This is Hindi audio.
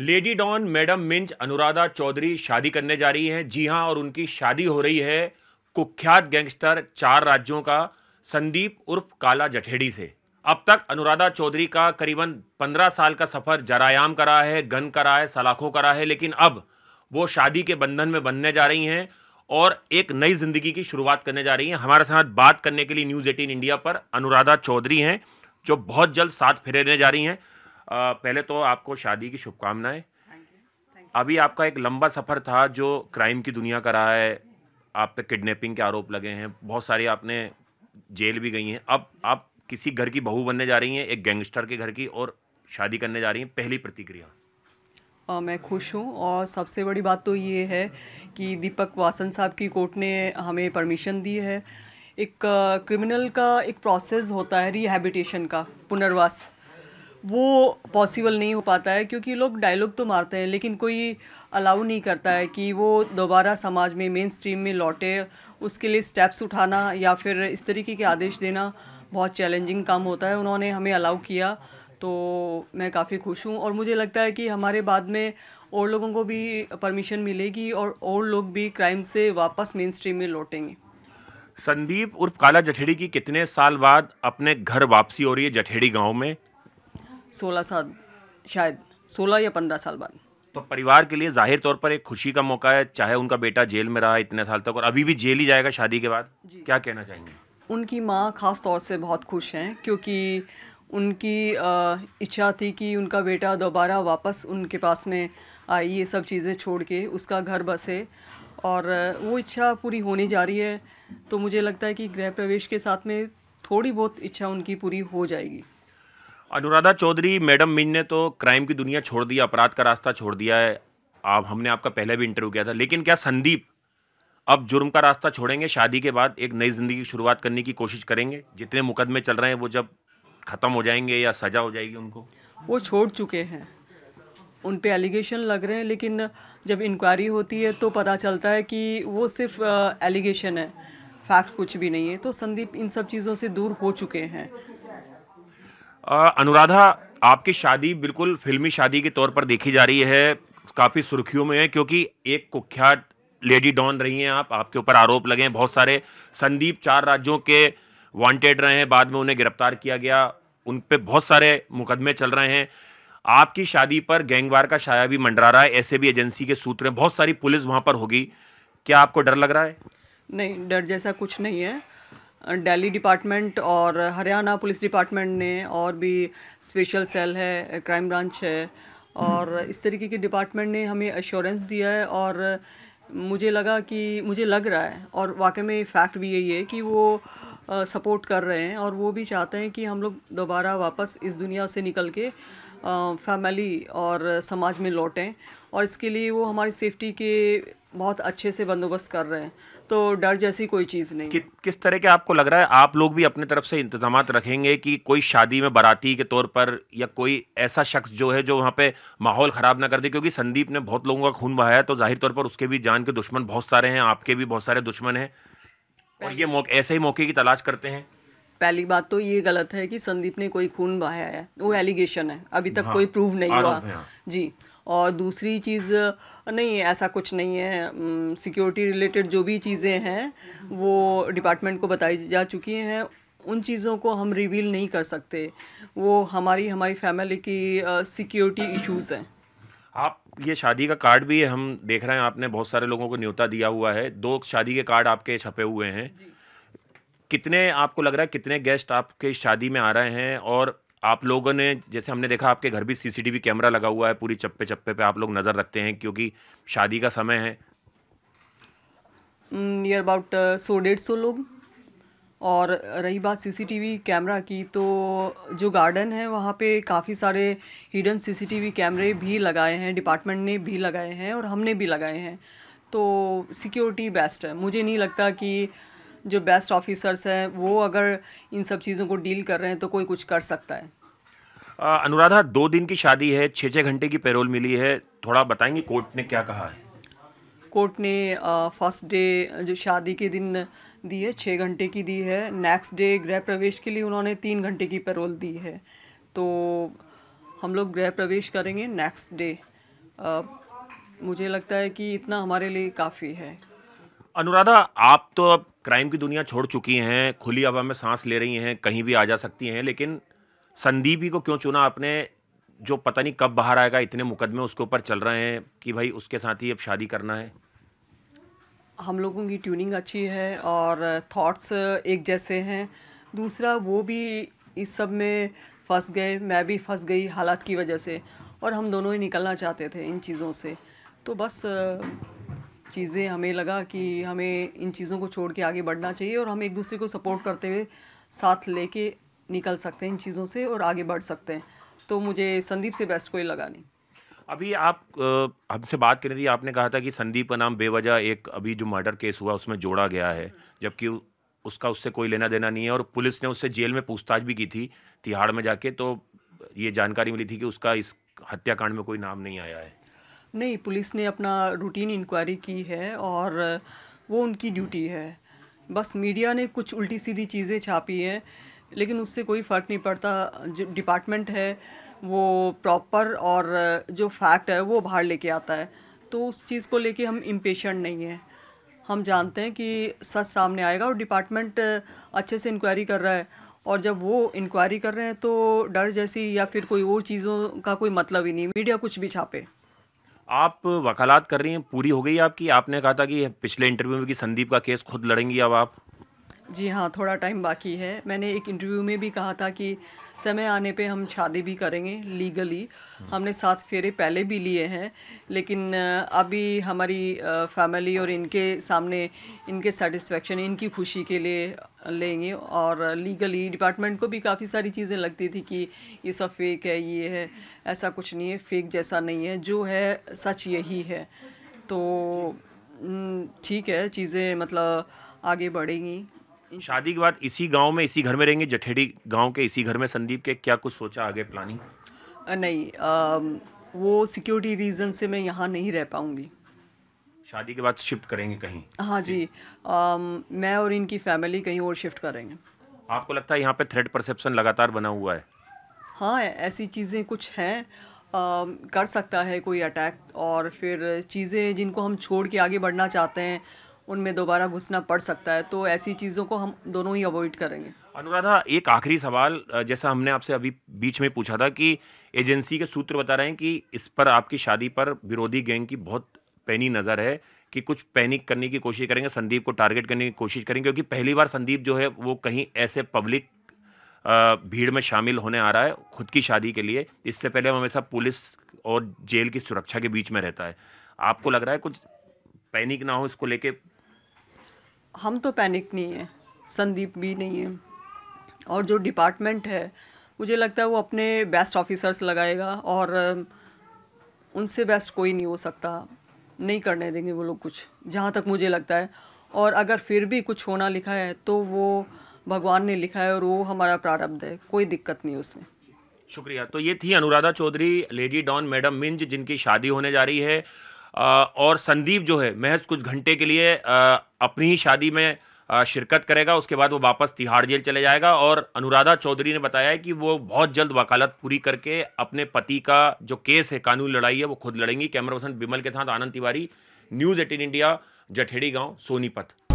Lady don madam Minz Anuradha Chaudhary शादी करने जा रही हैं जी हाँ और उनकी शादी हो रही है कुख्यात गैंगस्टर चार राज्यों का संदीप उर्फ काला जठेड़ी से अब तक अनुराधा चौधरी का करीबन पंद्रह साल का सफ़र जरायाम करा है गन करा है सलाखों करा है लेकिन अब वो शादी के बंधन में बनने जा रही हैं और एक नई ज़िंदगी की शुरुआत करने जा रही हैं हमारे साथ बात करने के लिए न्यूज़ एटीन इंडिया पर अनुराधा चौधरी हैं जो बहुत जल्द साथ फेरने जा रही हैं पहले तो आपको शादी की शुभकामनाएं अभी आपका एक लंबा सफ़र था जो क्राइम की दुनिया का रहा है आप पे किडनैपिंग के आरोप लगे हैं बहुत सारी आपने जेल भी गई हैं अब आप किसी घर की बहू बनने जा रही हैं एक गैंगस्टर के घर की और शादी करने जा रही हैं पहली प्रतिक्रिया आ, मैं खुश हूँ और सबसे बड़ी बात तो ये है कि दीपक वासन साहब की कोर्ट ने हमें परमिशन दी है एक क्रिमिनल का एक प्रोसेस होता है रिहेबिटेशन का पुनर्वास वो पॉसिबल नहीं हो पाता है क्योंकि लोग डायलॉग तो मारते हैं लेकिन कोई अलाउ नहीं करता है कि वो दोबारा समाज में मेन स्ट्रीम में लौटे उसके लिए स्टेप्स उठाना या फिर इस तरीके के आदेश देना बहुत चैलेंजिंग काम होता है उन्होंने हमें अलाउ किया तो मैं काफ़ी खुश हूँ और मुझे लगता है कि हमारे बाद में और लोगों को भी परमिशन मिलेगी और और लोग भी क्राइम से वापस मेन स्ट्रीम में लौटेंगे संदीप उर्फ काला जठेड़ी की कितने साल बाद अपने घर वापसी हो रही है जठेड़ी गांव में सोलह साल शायद सोलह या पंद्रह साल बाद तो परिवार के लिए जाहिर तौर पर एक खुशी का मौका है चाहे उनका बेटा जेल में रहा इतने साल तक और अभी भी जेल ही जाएगा शादी के बाद क्या कहना चाहेंगे उनकी माँ ख़ास तौर से बहुत खुश हैं क्योंकि उनकी इच्छा थी कि उनका बेटा दोबारा वापस उनके पास में आए ये सब चीज़ें छोड़ के उसका घर बसे और वो इच्छा पूरी होने जा रही है तो मुझे लगता है कि गृह प्रवेश के साथ में थोड़ी बहुत इच्छा उनकी पूरी हो जाएगी अनुराधा चौधरी मैडम मिन ने तो क्राइम की दुनिया छोड़ दी अपराध का रास्ता छोड़ दिया है आप हमने आपका पहले भी इंटरव्यू किया था लेकिन क्या संदीप अब जुर्म का रास्ता छोड़ेंगे शादी के बाद एक नई ज़िंदगी की शुरुआत करने की कोशिश करेंगे जितने मुकदमे चल रहे हैं वो जब ख़त्म हो जाएंगे या सज़ा हो जाएगी उनको वो छोड़ चुके हैं उन पे एलिगेशन लग रहे हैं लेकिन जब इंक्वायरी होती है तो पता चलता है कि वो सिर्फ एलिगेशन है फैक्ट कुछ भी नहीं है तो संदीप इन सब चीज़ों से दूर हो चुके हैं अनुराधा आपकी शादी बिल्कुल फिल्मी शादी के तौर पर देखी जा रही है काफ़ी सुर्खियों में है क्योंकि एक कुख्यात लेडी डॉन रही हैं आप आपके ऊपर आरोप लगे हैं बहुत सारे संदीप चार राज्यों के वांटेड रहे हैं बाद में उन्हें गिरफ्तार किया गया उन पर बहुत सारे मुकदमे चल रहे हैं आपकी शादी पर गैंगवार का शाया भी मंडरा रहा है ऐसे भी एजेंसी के सूत्र हैं बहुत सारी पुलिस वहाँ पर होगी क्या आपको डर लग रहा है नहीं डर जैसा कुछ नहीं है दिल्ली डिपार्टमेंट और हरियाणा पुलिस डिपार्टमेंट ने और भी स्पेशल सेल है क्राइम ब्रांच है और इस तरीके के डिपार्टमेंट ने हमें अश्योरेंस दिया है और मुझे लगा कि मुझे लग रहा है और वाकई में फैक्ट भी यही है कि वो सपोर्ट कर रहे हैं और वो भी चाहते हैं कि हम लोग दोबारा वापस इस दुनिया से निकल के फैमिली और समाज में लौटें और इसके लिए वो हमारी सेफ्टी के बहुत अच्छे से बंदोबस्त कर रहे हैं तो डर जैसी कोई चीज़ नहीं कि, किस तरह के आपको लग रहा है आप लोग भी अपने तरफ से इंतजाम रखेंगे कि कोई शादी में बाराती के तौर पर या कोई ऐसा शख्स जो है जो वहाँ पे माहौल ख़राब ना कर दे क्योंकि संदीप ने बहुत लोगों का खून बहाया तो जाहिर तौर पर उसके भी जान के दुश्मन बहुत सारे हैं आपके भी बहुत सारे दुश्मन हैं और ये मौके ऐसे ही मौके की तलाश करते हैं पहली बात तो ये गलत है कि संदीप ने कोई खून बहाया है वो एलिगेशन है अभी तक हाँ, कोई प्रूव नहीं हुआ हाँ। जी और दूसरी चीज़ नहीं ऐसा कुछ नहीं है सिक्योरिटी रिलेटेड जो भी चीज़ें हैं वो डिपार्टमेंट को बताई जा चुकी हैं उन चीज़ों को हम रिवील नहीं कर सकते वो हमारी हमारी फैमिली की सिक्योरिटी इश्यूज़ हैं आप ये शादी का कार्ड भी हम देख रहे हैं आपने बहुत सारे लोगों को न्योता दिया हुआ है दो शादी के कार्ड आपके छपे हुए हैं कितने आपको लग रहा है कितने गेस्ट आपके शादी में आ रहे हैं और आप लोगों ने जैसे हमने देखा आपके घर भी सीसीटीवी कैमरा लगा हुआ है पूरी चप्पे चप्पे पे आप लोग नज़र रखते हैं क्योंकि शादी का समय है नियर hmm, अबाउट uh, सौ डेढ़ सौ लोग और रही बात सीसीटीवी कैमरा की तो जो गार्डन है वहाँ पे काफ़ी सारे हिडन सीसीटीवी कैमरे भी लगाए हैं डिपार्टमेंट ने भी लगाए हैं और हमने भी लगाए हैं तो सिक्योरिटी बेस्ट है मुझे नहीं लगता कि जो बेस्ट ऑफिसर्स हैं वो अगर इन सब चीज़ों को डील कर रहे हैं तो कोई कुछ कर सकता है आ, अनुराधा दो दिन की शादी है छः छः घंटे की पेरोल मिली है थोड़ा बताएंगे कोर्ट ने क्या कहा है कोर्ट ने फर्स्ट डे जो शादी के दिन दी है छः घंटे की दी है नेक्स्ट डे गृह प्रवेश के लिए उन्होंने तीन घंटे की पैरोल दी है तो हम लोग गृह प्रवेश करेंगे नेक्स्ट डे मुझे लगता है कि इतना हमारे लिए काफ़ी है अनुराधा आप तो अब क्राइम की दुनिया छोड़ चुकी हैं खुली हवा में सांस ले रही हैं कहीं भी आ जा सकती हैं लेकिन संदीप ही को क्यों चुना आपने जो पता नहीं कब बाहर आएगा इतने मुकदमे उसके ऊपर चल रहे हैं कि भाई उसके साथ ही अब शादी करना है हम लोगों की ट्यूनिंग अच्छी है और थॉट्स एक जैसे हैं दूसरा वो भी इस सब में फंस गए मैं भी फंस गई हालात की वजह से और हम दोनों ही निकलना चाहते थे इन चीज़ों से तो बस चीज़ें हमें लगा कि हमें इन चीज़ों को छोड़ के आगे बढ़ना चाहिए और हम एक दूसरे को सपोर्ट करते हुए साथ लेके निकल सकते हैं इन चीज़ों से और आगे बढ़ सकते हैं तो मुझे संदीप से बेस्ट कोई लगा नहीं अभी आप हमसे बात करनी थी आपने कहा था कि संदीप का नाम बेवजह एक अभी जो मर्डर केस हुआ उसमें जोड़ा गया है जबकि उसका उससे कोई लेना देना नहीं है और पुलिस ने उससे जेल में पूछताछ भी की थी तिहाड़ में जाके तो ये जानकारी मिली थी कि उसका इस हत्याकांड में कोई नाम नहीं आया है नहीं पुलिस ने अपना रूटीन इंक्वायरी की है और वो उनकी ड्यूटी है बस मीडिया ने कुछ उल्टी सीधी चीज़ें छापी हैं लेकिन उससे कोई फ़र्क नहीं पड़ता जो डिपार्टमेंट है वो प्रॉपर और जो फैक्ट है वो बाहर लेके आता है तो उस चीज़ को लेके हम इम्पेशेंट नहीं हैं हम जानते हैं कि सच सामने आएगा और डिपार्टमेंट अच्छे से इंक्वायरी कर रहा है और जब वो इंक्वायरी कर रहे हैं तो डर जैसी या फिर कोई और चीज़ों का कोई मतलब ही नहीं मीडिया कुछ भी छापे आप वकालत कर रही हैं पूरी हो गई आपकी आपने कहा था कि पिछले इंटरव्यू में कि संदीप का केस खुद लड़ेंगी अब आप जी हाँ थोड़ा टाइम बाकी है मैंने एक इंटरव्यू में भी कहा था कि समय आने पे हम शादी भी करेंगे लीगली हम्म। हमने सात फेरे पहले भी लिए हैं लेकिन अभी हमारी फैमिली और इनके सामने इनके सेटिस्फेक्शन इनकी खुशी के लिए लेंगे और लीगली डिपार्टमेंट को भी काफ़ी सारी चीज़ें लगती थी कि ये सब फेक है ये है ऐसा कुछ नहीं है फेक जैसा नहीं है जो है सच यही है तो ठीक है चीज़ें मतलब आगे बढ़ेंगी शादी के बाद इसी गांव में इसी घर में रहेंगे जठेड़ी गांव के इसी घर में संदीप के क्या कुछ सोचा आगे प्लानिंग नहीं आ, वो सिक्योरिटी रीज़न से मैं यहाँ नहीं रह पाऊँगी शादी के बाद शिफ्ट करेंगे कहीं हाँ जी, जी। आ, मैं और इनकी फैमिली कहीं और शिफ्ट करेंगे आपको लगता है यहाँ पे थ्रेड परसेप्शन लगातार बना हुआ है हाँ ऐसी चीज़ें कुछ हैं कर सकता है कोई अटैक और फिर चीज़ें जिनको हम छोड़ के आगे बढ़ना चाहते हैं उनमें दोबारा घुसना पड़ सकता है तो ऐसी चीज़ों को हम दोनों ही अवॉइड करेंगे अनुराधा एक आखिरी सवाल जैसा हमने आपसे अभी बीच में पूछा था कि एजेंसी के सूत्र बता रहे हैं कि इस पर आपकी शादी पर विरोधी गैंग की बहुत पैनी नज़र है कि कुछ पैनिक करने की कोशिश करेंगे संदीप को टारगेट करने की कोशिश करेंगे क्योंकि पहली बार संदीप जो है वो कहीं ऐसे पब्लिक भीड़ में शामिल होने आ रहा है खुद की शादी के लिए इससे पहले हम हमेशा पुलिस और जेल की सुरक्षा के बीच में रहता है आपको लग रहा है कुछ पैनिक ना हो इसको लेके हम तो पैनिक नहीं है संदीप भी नहीं है और जो डिपार्टमेंट है मुझे लगता है वो अपने बेस्ट ऑफिसर्स लगाएगा और उनसे बेस्ट कोई नहीं हो सकता नहीं करने देंगे वो लोग कुछ जहाँ तक मुझे लगता है और अगर फिर भी कुछ होना लिखा है तो वो भगवान ने लिखा है और वो हमारा प्रारब्ध है कोई दिक्कत नहीं उसमें शुक्रिया तो ये थी Anuradha Chaudhary lady don madam Minz जिनकी शादी होने जा रही है और संदीप जो है महज कुछ घंटे के लिए अपनी ही शादी में शिरकत करेगा उसके बाद वो वापस तिहाड़ जेल चले जाएगा और अनुराधा चौधरी ने बताया है कि वो बहुत जल्द वकालत पूरी करके अपने पति का जो केस है कानून लड़ाई है वो खुद लड़ेंगी कैमरा पर्सन बिमल के साथ Anand Tiwari news eighteen India Jathedi गाँव सोनीपत